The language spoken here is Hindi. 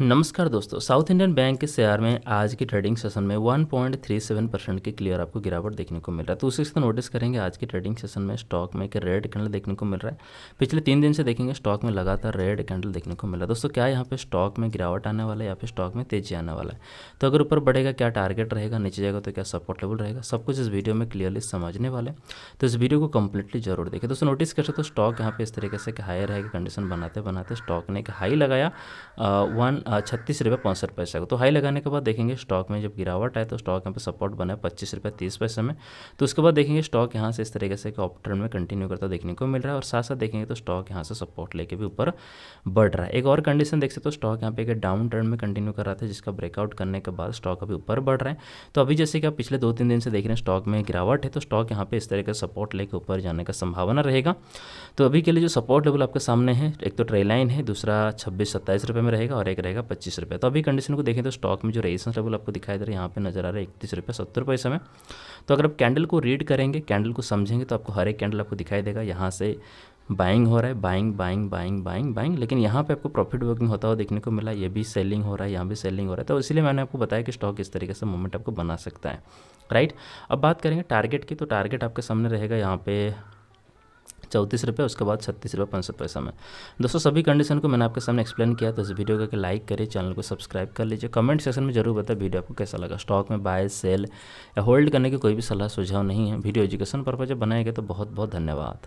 नमस्कार दोस्तों साउथ इंडियन बैंक के शेयर में आज की ट्रेडिंग सेशन में 1.37 परसेंट की क्लियर आपको गिरावट देखने को मिल रहा है तो उसी से नोटिस करेंगे आज की ट्रेडिंग सेशन में स्टॉक में एक रेड कैंडल देखने को मिल रहा है पिछले तीन दिन से देखेंगे स्टॉक में लगातार रेड कैंडल देखने को मिल रहा है दोस्तों क्या यहाँ पर स्टॉक में गिरावट आने वाला है या फिर स्टॉक में तेजी आने वाला है तो अगर ऊपर बढ़ेगा क्या टारगेट रहेगा नीचे जाएगा तो क्या सपोर्ट लेवल रहेगा सब कुछ इस वीडियो में क्लियरली समझने वाले तो इस वीडियो को कम्प्लीटली जरूर देखें दोस्तों नोटिस कर सकते हो स्टॉक यहाँ पर इस तरीके से हाई रहेगा कंडीशन बनाते बनाते स्टॉक ने एक हाई लगाया वन छत्तीस रुपये पैंसठ पैसे का तो हाई लगाने के बाद देखेंगे स्टॉक में जब गिरावट आए तो स्टॉक यहाँ पे सपोर्ट बना है पच्चीस रुपये तीस पैसे में तो उसके बाद देखेंगे स्टॉक यहाँ से इस तरीके से ऑप्टर्न में कंटिन्यू करता देखने को मिल रहा है और साथ साथ देखेंगे तो स्टॉक यहाँ से सपोर्ट लेके भी ऊपर बढ़ रहा है एक और कंडीशन देख सकते तो स्टॉक यहाँ पे एक डाउन टर्न में कंटिन्यू कर रहा था जिसका ब्रेकआउट करने के बाद स्टॉक अभी ऊपर बढ़ रहे हैं तो अभी जैसे कि आप पिछले दो तीन दिन से देख रहे हैं स्टॉक में गिरावट है तो स्टॉक यहाँ पे इस तरह का सपोर्ट लेके ऊपर जाने का संभावना रहेगा तो अभी के लिए जो सपोर्ट लेवल आपके सामने है एक तो ट्रेलाइन है दूसरा छब्बीस सत्ताईस रुपये में रहेगा और एक रहेगा आएगा पच्चीस रुपये तो अभी कंडीशन को देखें तो स्टॉक में जो रेजिस्टेंस लेवल आपको दिखाई दे रहा है यहाँ पे नजर आ रहा है इकतीस रुपये सत्तर पैसे में तो अगर आप कैंडल को रीड करेंगे कैंडल को समझेंगे तो आपको हर एक कैंडल आपको दिखाई देगा यहाँ से बाइंग हो रहा है buying buying buying buying buying लेकिन यहाँ पे आपको प्रॉफिट बुकिंग होता हुआ देखने को मिला ये भी सेलिंग हो रहा है यहाँ भी सेलिंग हो रहा है तो इसलिए मैंने आपको बताया कि स्टॉक इस तरीके से मूवमेंट आपको बना सकता है राइट अब बात करेंगे टारगेट की तो टारगेट आपके सामने रहेगा यहाँ पे चौंतीस रुपये उसके बाद छत्तीस रुपये पैंसठ पैसा में दोस्तों सभी कंडीशन को मैंने आपके सामने एक्सप्लेन किया तो इस वीडियो को लाइक करें चैनल को सब्सक्राइब कर लीजिए कमेंट सेक्शन में जरूर बताए वीडियो आपको कैसा लगा स्टॉक में बाय सेल या होल्ड करने की कोई भी सलाह सुझाव नहीं है वीडियो एजुकेशन पर्पज बनाएंगे तो बहुत बहुत धन्यवाद